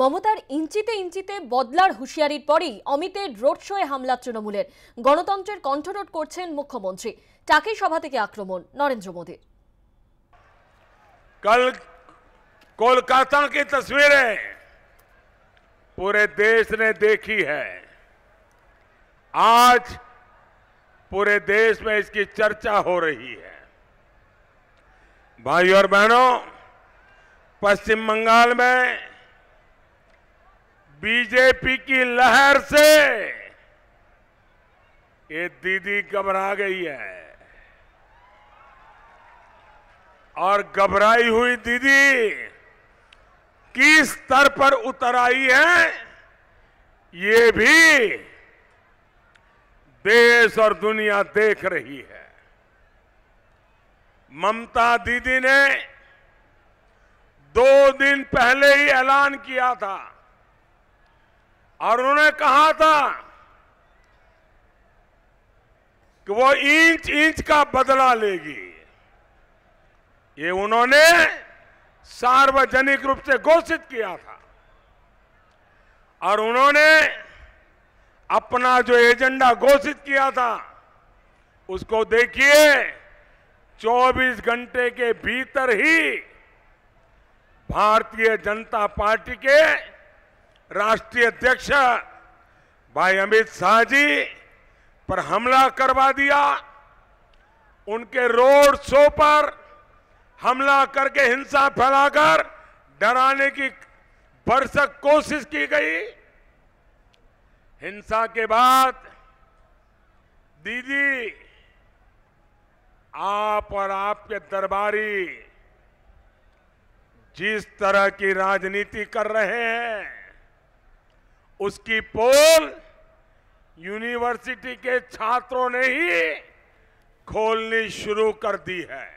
মমতার ইঞ্চিতে ইঞ্চিতে বদলার হুঁশিয়ারির পরেই অমিতের রোড শোয়ে হামলা তৃণমূলের গণতন্ত্রের কণ্ঠরোধ করছেন মুখ্যমন্ত্রী টাকি সভা থেকে আক্রমণ নরেন্দ্র মোদী कल কলকাতা की তসবির পুরে দেশ নে দেখি है পুরে দেশ মে में इसकी चर्चा हो रही है भाइयों और बहनों पश्चिम बीजेपी की लहर से ये दीदी घबरा गई है और घबराई हुई दीदी किस स्तर पर उतर आई है ये भी देश और दुनिया देख रही है ममता दीदी ने दो दिन पहले ही ऐलान किया था और उन्होंने कहा था कि वो इंच इंच का बदला लेगी ये उन्होंने सार्वजनिक रूप से घोषित किया था और उन्होंने अपना जो एजेंडा घोषित किया था उसको देखिए 24 घंटे के भीतर ही भारतीय जनता पार्टी के राष्ट्रीय अध्यक्ष भाई अमित शाह जी पर हमला करवा दिया उनके रोड शो पर हमला करके हिंसा फैलाकर डराने की भरसक कोशिश की गई हिंसा के बाद दीदी आप और आपके दरबारी जिस तरह की राजनीति कर रहे हैं उसकी पोल यूनिवर्सिटी के छात्रों ने ही खोलनी शुरू कर दी है